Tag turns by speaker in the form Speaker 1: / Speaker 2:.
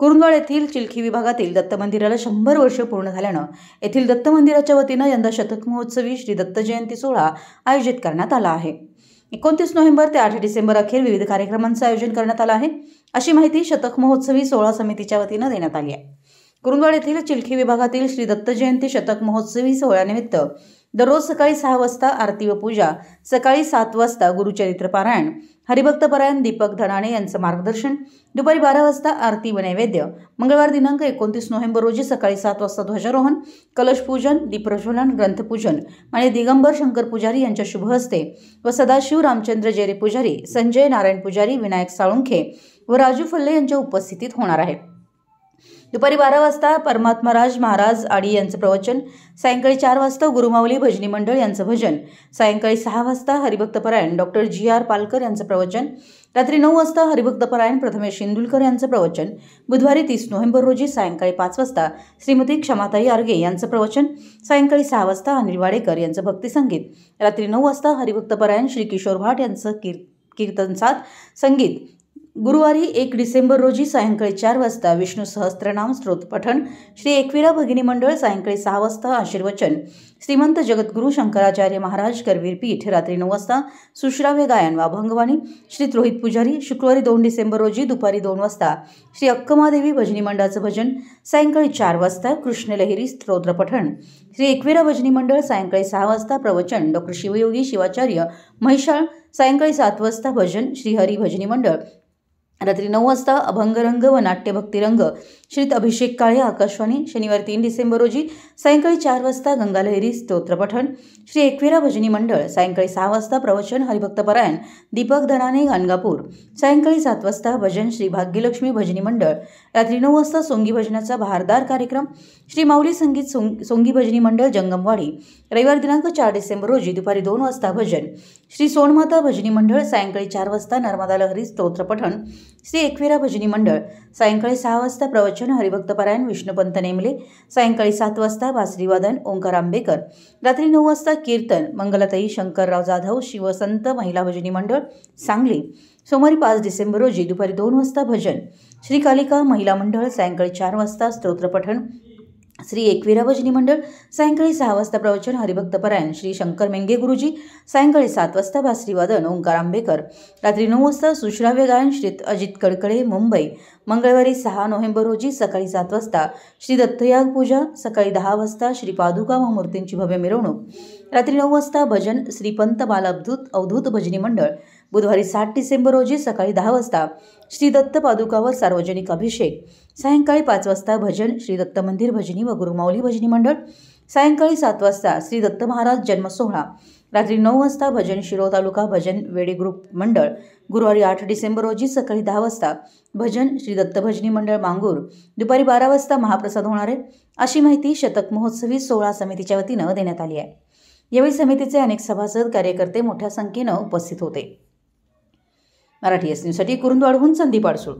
Speaker 1: कुरुंदवाड येथील चिलखी विभागातील दत्त मंदिराला शंभर वर्ष पूर्ण झाल्यानं येथील दत्त मंदिराच्या वतीनं यंदा शतक महोत्सवी श्री दत्त जयंती सोहळा आयोजित करण्यात आला आहे एकोणतीस नोव्हेंबर ते आठ डिसेंबर अखेर विविध कार्यक्रमांचं आयोजन करण्यात आलं आहे अशी माहिती शतक महोत्सवी सोहळा समितीच्या वतीनं देण्यात आली आहे कुरुंदवाड येथील चिलखी विभागातील श्री दत्त जयंती शतक महोत्सवी सोहळ्यानिमित्त दररोज सकाळी सहा वाजता आरती व पूजा सकाळी सात वाजता गुरुचरित्र पारायण हरिभक्तपरायण दीपक धनाणे यांचं मार्गदर्शन दुपारी बारा वाजता आरती व नैवेद्य मंगळवार दिनांक एकोणतीस नोव्हेंबर रोजी सकाळी सात वाजता ध्वजारोहण कलशपूजन दीप्रज्वलन ग्रंथपूजन आणि दिगंबर शंकर पुजारी यांच्या शुभहस्ते व सदाशिव रामचंद्र जेरी पुजारी संजय नारायण पुजारी विनायक साळुंखे व राजू फल्ले यांच्या उपस्थितीत होणार आहे दुपारी बारा वाजता परमात्माराज महाराज आडी यांचं प्रवचन सायंकाळी चार वाजता गुरुमावली भजनी मंडळ यांचं भजन सायंकाळी सहा वाजता हरिभक्तपरायण डॉक्टर जी आर पालकर यांचं प्रवचन रात्री नऊ वाजता हरिभक्तपरायण प्रथमेश इंदुलकर यांचं प्रवचन बुधवारी तीस नोव्हेंबर रोजी सायंकाळी पाच वाजता श्रीमती क्षमाताई आर्गे यांचं प्रवचन सायंकाळी सहा वाजता अनिल वाडेकर यांचं भक्तिसंगीत रात्री नऊ वाजता हरिभक्तपरायण श्री किशोर भाट यांचं कीर्तन कीर्तनसाद संगीत गुरुवारी एक डिसेंबर रोजी सायंकाळी चार वाजता विष्णू सहस्त्रनाम पठण श्री एकविरा भगिनी मंडळ सायंकाळी सहा वाजता आशीर्वचन श्रीमंत जगद्गुरू शंकराचार्य महाराज पीठ रात्री नऊ वाजता सुश्राव्य गायन वा भंगवाणी श्री रोहित पुजारी शुक्रवारी दोन डिसेंबर रोजी दुपारी दोन वाजता श्री अक्कमादेवी भजनी मंडळाचं भजन सायंकाळी चार वाजता कृष्णलहिरी स्तोत्रपठण श्री एकविरा भजनी मंडळ सायंकाळी सहा वाजता प्रवचन डॉक्टर शिवयोगी शिवाचार्य महिषाळ सायंकाळी सात वाजता भजन श्रीहरी भजनी मंडळ रात्री नऊ वाजता अभंगरंग व नाट्यभक्तिरंग श्रीत अभिषेक काळे आकाशवाणी शनिवार तीन डिसेंबर रोजी सायंकाळी चार वाजता गंगालहरी स्तोत्रपठण श्री एकवेरा भजनी मंडळ सायंकाळी सहा वाजता प्रवचन हरिभक्तपरायण दीपक धनाने गाणगापूर सायंकाळी सात वाजता भजन श्री भाग्यलक्ष्मी भजनी मंडळ रात्री नऊ वाजता सोंगी भजनाचा भारदार कार्यक्रम श्री माऊली संगीत सोंगी भजनी मंडळ जंगमवाडी रविवार दिनांक चार डिसेंबर रोजी दुपारी दोन वाजता भजन श्री सोनमाता भजनी मंडळ सायंकाळी चार वाजता नर्मदा लहरी स्तोत्रपठण श्री एकविरा भजनी मंडळ सायंकाळी सहा वाजता प्रवचन हरिभक्तपरायण विष्णुपंत नेमले सायंकाळी सात वाजता बासरीवादन ओंकार आंबेकर रात्री नऊ वाजता कीर्तन मंगलताई शंकरराव जाधव शिवसंत महिला भजनी मंडळ सांगली सोमवारी पाच डिसेंबर रोजी दुपारी दोन वाजता भजन श्रीकालिका महिला मंडळ सायंकाळी चार वाजता स्तोत्रपठण श्री एकविरा भजनी मंडळ सायंकाळी सहा वाजता प्रवचन हरिभक्तपरायण श्री शंकर मेंगे गुरुजी सायंकाळी सात वाजता बासरीवादन ओंकार आंबेकर रात्री नऊ वाजता सुश्राव्य गायन श्री अजित कडकडे मुंबई मंगळवारी सहा नोव्हेंबर रोजी सकाळी सात वाजता श्री दत्तयाग पूजा सकाळी दहा वाजता श्री पादुका व मूर्तींची भव्य मिरवणूक रात्री नऊ वाजता भजन श्रीपंत पंत अवधूत भजनी मंडळ बुधवारी सात डिसेंबर रोजी सकाळी दहा वाजता श्री दत्त पादुकावर सार्वजनिक अभिषेक सायंकाळी पाच वाजता भजन श्री दत्त मंदिर भजनी व गुरुमाऊली भजनी मंडळ सायंकाळी सात वाजता श्री दत्त महाराज सोहळा रात्री नऊ वाजता भजन शिरो तालुका भजन वेडे ग्रुप मंडळ गुरुवारी आठ डिसेंबर रोजी सकाळी दहा वाजता भजन श्री दत्त भजनी मंडळ मांगूर दुपारी बारा वाजता महाप्रसाद होणार आहे अशी माहिती शतक महोत्सवी सोहळा समितीच्या वतीनं देण्यात आली आहे यावेळी समितीचे अनेक सभासद कार्यकर्ते मोठ्या संख्येनं उपस्थित होते मराठी एस न्यूजसाठी कुरुंदवाडहून संदीप आडसूळ